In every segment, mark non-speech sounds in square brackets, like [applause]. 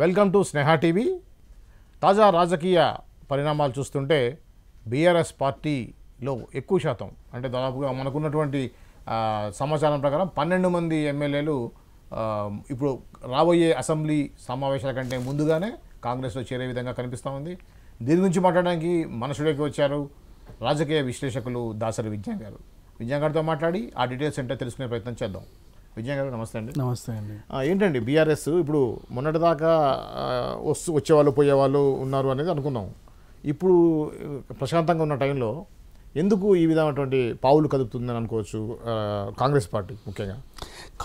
Welcome to Sneha TV తాజా రాజకీయ పరిణామాలు చూస్తుంటే బీఆర్ఎస్ పార్టీలో ఎక్కువ శాతం అంటే దాదాపుగా మనకున్నటువంటి సమాచారం ప్రకారం పన్నెండు మంది ఎమ్మెల్యేలు ఇప్పుడు రాబోయే అసెంబ్లీ సమావేశాల కంటే ముందుగానే కాంగ్రెస్లో చేరే విధంగా కనిపిస్తూ ఉంది దీని గురించి మాట్లాడడానికి మనుషులకి వచ్చారు రాజకీయ విశ్లేషకులు దాసరి విజయం గారు విజ్ఞాన్ గారితో మాట్లాడి ఆ డీటెయిల్స్ ఏంటో తెలుసుకునే ప్రయత్నం చేద్దాం విజయ గారు నమస్తే అండి నమస్తే అండి ఏంటండి బీఆర్ఎస్ ఇప్పుడు మొన్నటిదాకా వస్తూ వచ్చేవాళ్ళు పోయేవాళ్ళు ఉన్నారు అనేది అనుకున్నాం ఇప్పుడు ప్రశాంతంగా ఉన్న టైంలో ఎందుకు ఈ విధమైనటువంటి పావులు కదుపుతుందని అనుకోవచ్చు కాంగ్రెస్ పార్టీ ముఖ్యంగా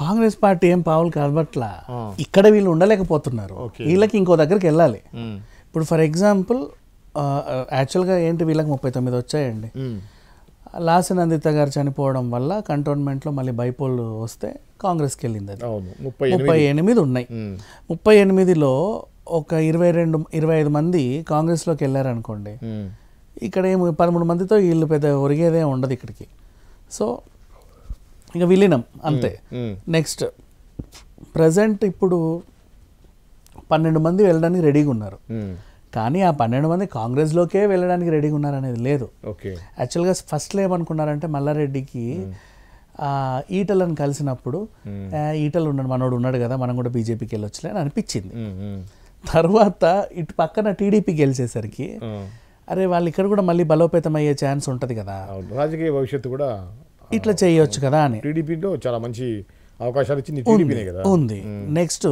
కాంగ్రెస్ పార్టీ ఏం పావులు కదపట్ల ఇక్కడ వీళ్ళు ఉండలేకపోతున్నారు వీళ్ళకి ఇంకో దగ్గరికి వెళ్ళాలి ఇప్పుడు ఫర్ ఎగ్జాంపుల్ యాక్చువల్గా ఏంటి వీళ్ళకి ముప్పై తొమ్మిది వచ్చాయండి లాస్ నందిత గారు చనిపోవడం వల్ల కంటోన్మెంట్లో మళ్ళీ బైపోల్ వస్తే కాంగ్రెస్కి వెళ్ళింది అది ముప్పై ఎనిమిది ఉన్నాయి ముప్పై ఎనిమిదిలో ఒక ఇరవై రెండు ఇరవై ఐదు మంది కాంగ్రెస్లోకి వెళ్ళారనుకోండి ఇక్కడ ఏమి పదమూడు మందితో వీళ్ళు పెద్ద ఒరిగేదే ఉండదు ఇక్కడికి సో ఇక విలీనం అంతే నెక్స్ట్ ప్రజెంట్ ఇప్పుడు పన్నెండు మంది వెళ్ళడానికి రెడీగా ఉన్నారు కానీ ఆ పన్నెండు మంది కాంగ్రెస్లోకే వెళ్ళడానికి రెడీగా ఉన్నారనేది లేదు ఓకే యాక్చువల్గా ఫస్ట్లో ఏమనుకున్నారంటే మల్లారెడ్డికి ఈటలను కలిసినప్పుడు ఈటలు ఉన్నాడు మనోడు ఉన్నాడు కదా మనం కూడా బీజేపీకి వెళ్ళొచ్చులే అని అనిపించింది తర్వాత ఇటు పక్కన టీడీపీకి గెలిచేసరికి అరే వాళ్ళు ఇక్కడ కూడా మళ్ళీ బలోపేతం అయ్యే ఛాన్స్ ఉంటుంది కదా రాజకీయ భవిష్యత్తు కూడా ఇట్లా చేయొచ్చు కదా అని టీడీపీలో చాలా మంచి అవకాశాలు ఇచ్చింది ఉంది నెక్స్ట్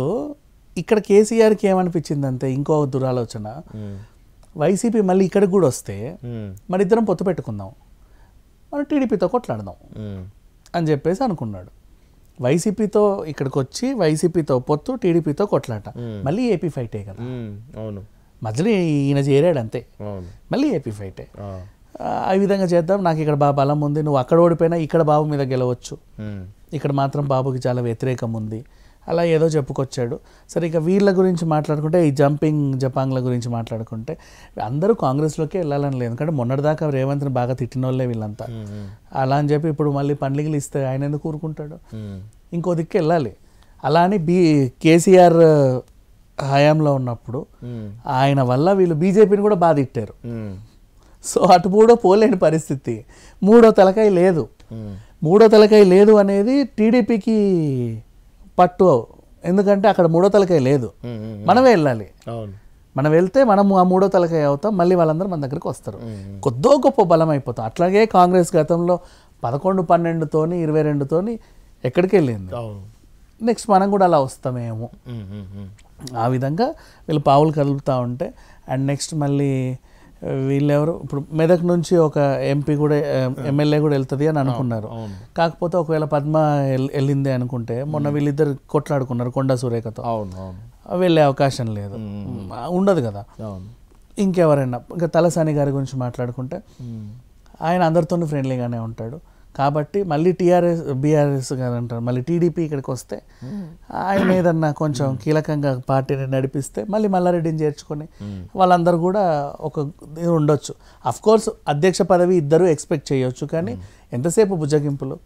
ఇక్కడ కేసీఆర్కి ఏమనిపించింది అంతే ఇంకో దురాలోచన వైసీపీ మళ్ళీ ఇక్కడికి కూడా వస్తే మరి ఇద్దరం పొత్తు పెట్టుకుందాం మనం టీడీపీతో కొట్లాడదాం అని చెప్పేసి అనుకున్నాడు వైసీపీతో ఇక్కడికి వచ్చి వైసీపీతో పొత్తు టీడీపీతో కొట్లాట మళ్ళీ ఏపీ ఫైటే కదా అవును మధ్యలో ఈయన చేరాడు అంతే మళ్ళీ ఏపీ ఫైటే ఆ విధంగా చేద్దాం నాకు ఇక్కడ బాగా బలం ఉంది నువ్వు అక్కడ ఓడిపోయినా ఇక్కడ బాబు మీద గెలవచ్చు ఇక్కడ మాత్రం బాబుకి చాలా వ్యతిరేకం ఉంది అలా ఏదో చెప్పుకొచ్చాడు సరే ఇక వీళ్ళ గురించి మాట్లాడుకుంటే ఈ జంపింగ్ జపాంగ్ల గురించి మాట్లాడుకుంటే అందరూ కాంగ్రెస్లోకి వెళ్ళాలని లేదు ఎందుకంటే మొన్నటిదాకా రేవంత్ని బాగా తిట్టిన వాళ్ళే వీళ్ళంతా అలా అని చెప్పి ఇప్పుడు మళ్ళీ పండ్లిగలు ఇస్తే ఆయన ఎందుకు కూరుకుంటాడు ఇంకో దిక్కు వెళ్ళాలి అలా అని బీ కేసీఆర్ హయాంలో ఉన్నప్పుడు ఆయన వల్ల వీళ్ళు బీజేపీని కూడా బాగా తిట్టారు సో అటు మూడో పోలేని పరిస్థితి మూడో తలకాయ లేదు మూడో తలకాయ లేదు అనేది టీడీపీకి పట్టు ఎందుకంటే అక్కడ మూడో తలకాయ లేదు మనమే వెళ్ళాలి మనం వెళ్తే మనము ఆ మూడో తలకాయ అవుతాం మళ్ళీ వాళ్ళందరూ మన దగ్గరికి వస్తారు కొద్దో గొప్ప బలం అయిపోతాం అట్లాగే కాంగ్రెస్ గతంలో పదకొండు పన్నెండుతోని ఇరవై రెండుతోని ఎక్కడికి వెళ్ళింది నెక్స్ట్ మనం కూడా అలా వస్తామేమో ఆ విధంగా వీళ్ళు పావులు కదులుతూ ఉంటే అండ్ నెక్స్ట్ మళ్ళీ వీళ్ళెవరు ఇప్పుడు మెదక్ నుంచి ఒక ఎంపీ కూడా ఎమ్మెల్యే కూడా వెళ్తుంది అని అనుకున్నారు కాకపోతే ఒకవేళ పద్మ వెళ్ళింది అనుకుంటే మొన్న వీళ్ళిద్దరు కొట్లాడుకున్నారు కొండ సురేఖతో వెళ్ళే అవకాశం లేదు ఉండదు కదా ఇంకెవరైనా ఇంకా తలసాని గారి గురించి మాట్లాడుకుంటే ఆయన అందరితోనూ ఫ్రెండ్లీగానే ఉంటాడు కాబట్టి మళ్ళీ టీఆర్ఎస్ బీఆర్ఎస్ గారు అంటారు మళ్ళీ టీడీపీ ఇక్కడికి వస్తే ఆయన ఏదన్నా కొంచెం కీలకంగా పార్టీని నడిపిస్తే మళ్ళీ మల్లారెడ్డిని చేర్చుకొని వాళ్ళందరూ కూడా ఒక ఉండొచ్చు అఫ్ కోర్స్ అధ్యక్ష పదవి ఇద్దరు ఎక్స్పెక్ట్ చేయవచ్చు కానీ ఎంతసేపు భుజగింపులు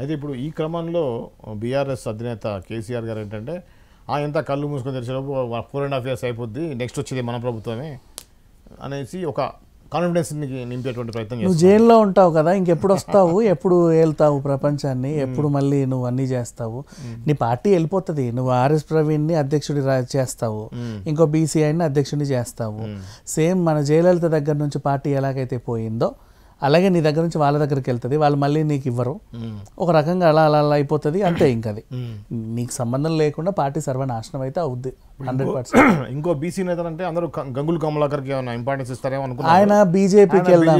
అయితే ఇప్పుడు ఈ క్రమంలో బీఆర్ఎస్ అధినేత కేసీఆర్ గారు ఏంటంటే ఆ ఎంత కళ్ళు మూసుకొని తెరిచినప్పుడు ఫోర్ అండ్ హాఫ్ ఇయర్స్ అయిపోద్ది నెక్స్ట్ వచ్చేది మన ప్రభుత్వమే అనేసి ఒక కాన్ఫిడెన్స్ నింపేటువంటి ప్రయత్నం నువ్వు జైల్లో ఉంటావు కదా ఇంకెప్పుడు వస్తావు ఎప్పుడు వెళ్తావు ప్రపంచాన్ని ఎప్పుడు మళ్ళీ నువ్వు అన్నీ చేస్తావు నీ పార్టీ వెళ్ళిపోతుంది నువ్వు ఆర్ఎస్ ప్రవీణ్ ని అధ్యక్షుడి చేస్తావు hmm. ఇంకో బీసీఐని అధ్యక్షుడిని చేస్తావు hmm. సేమ్ మన జయలలిత దగ్గర నుంచి పార్టీ ఎలాగైతే పోయిందో అలాగే నీ దగ్గర నుంచి వాళ్ళ దగ్గరికి వెళ్తుంది వాళ్ళు మళ్ళీ నీకు ఇవ్వరు hmm. ఒక రకంగా అలా అలా అలా అయిపోతుంది అంతే ఇంకది నీకు సంబంధం లేకుండా పార్టీ సర్వనాశనం అయితే అవుద్ది [clears throat] ఇంకో బీసీ నేతలు అంటే అందరూ గంగులు కమలాకర్కి ఏమైనా ఇంపార్టెన్స్ ఇస్తారేమో ఆయన బీజేపీకి వెళ్దాం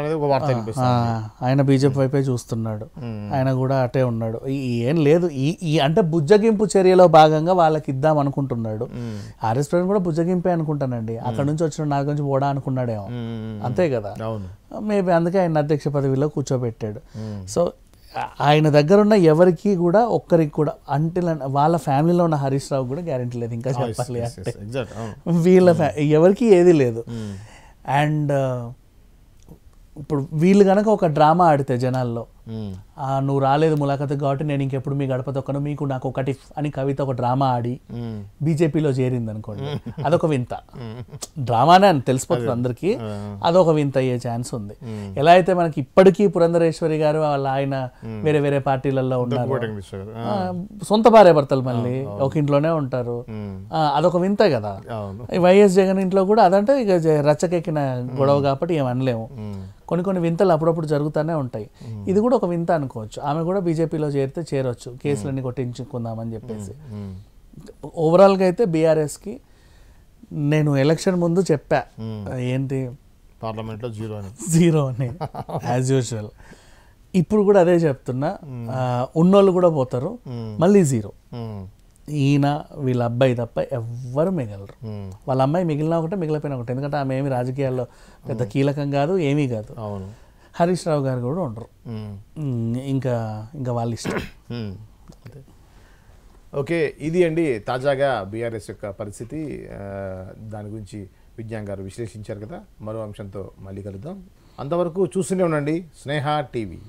అనేది ఒక వార్త ఆయన బీజేపీ వైపే చూస్తున్నాడు ఆయన కూడా అటే ఉన్నాడు ఏం లేదు ఈ అంటే బుజ్జగింపు చర్యలో భాగంగా వాళ్ళకి ఇద్దాం అనుకుంటున్నాడు ఆర్ఎస్ ప్రవీణ్ కూడా బుజ్జగింపే అనుకుంటానండి అక్కడ నుంచి వచ్చిన నాకు నుంచి పోడా అనుకున్నాడేమో అంతే కదా మేబీ అందుకే ఆయన అధ్యక్ష పదవిలో కూర్చోబెట్టాడు సో ఆయన దగ్గర ఉన్న ఎవరికి కూడా ఒక్కరికి కూడా అంటే వాళ్ళ ఫ్యామిలీలో ఉన్న హరీష్ రావు కూడా గ్యారెంటీ లేదు ఇంకా oh, చెప్పాలి అంటే oh. వీళ్ళ hmm. ఎవరికి ఏది లేదు అండ్ hmm. uh, ఇప్పుడు వీళ్ళు కనుక ఒక డ్రామా ఆడితే జనాల్లో నువ్వు రాలేదు ములాఖతకు కాబట్టి నేను ఇంకెప్పుడు మీ గడప తొక్కను మీకు నాకు ఒకటి అని కవిత ఒక డ్రామా ఆడి బీజేపీలో చేరింది అనుకోండి అదొక వింత డ్రామానే అని తెలిసిపోతుంది అందరికీ అదొక వింత అయ్యే ఛాన్స్ ఉంది ఎలా అయితే మనకి ఇప్పటికీ పురంధరేశ్వరి గారు వాళ్ళ ఆయన వేరే వేరే పార్టీలలో ఉన్నారు సొంత భార్య భర్తలు మళ్ళీ ఒక ఇంట్లోనే ఉంటారు అదొక వింత కదా వైఎస్ జగన్ ఇంట్లో కూడా అదంటే ఇక రచ్చకెక్కిన గొడవ కాబట్టి ఏమనలేము కొన్ని కొన్ని వింతలు అప్పుడప్పుడు జరుగుతూనే ఉంటాయి ఇది కూడా ఒక వింత అనుకోవచ్చు ఆమె కూడా బీజేపీలో చేరితే చేరొచ్చు కేసులన్నీ కొట్టించుకుందామని చెప్పేసి ఓవరాల్గా అయితే బీఆర్ఎస్కి నేను ఎలక్షన్ ముందు చెప్పా ఏంటి పార్లమెంట్లో జీరో జీరో అని యాజ్ యూజువల్ ఇప్పుడు కూడా అదే చెప్తున్నా ఉన్నోళ్ళు కూడా పోతారు మళ్ళీ జీరో ఈయన వీళ్ళ అబ్బాయి తప్ప ఎవ్వరు మిగలరు వాళ్ళ అమ్మాయి మిగిలిన ఒకటే మిగిలిపోయిన ఒకటి ఎందుకంటే ఆమె ఏమి రాజకీయాల్లో పెద్ద కీలకం కాదు ఏమీ కాదు అవును హరీష్ రావు గారు కూడా ఉండరు ఇంకా ఇంకా వాళ్ళ ఇష్టం ఓకే ఇది అండి తాజాగా బీఆర్ఎస్ యొక్క పరిస్థితి దాని గురించి విజ్ఞాన్ గారు విశ్లేషించారు కదా మరో అంశంతో మళ్ళీ కలుద్దాం అంతవరకు చూస్తూనే ఉండండి స్నేహ టీవీ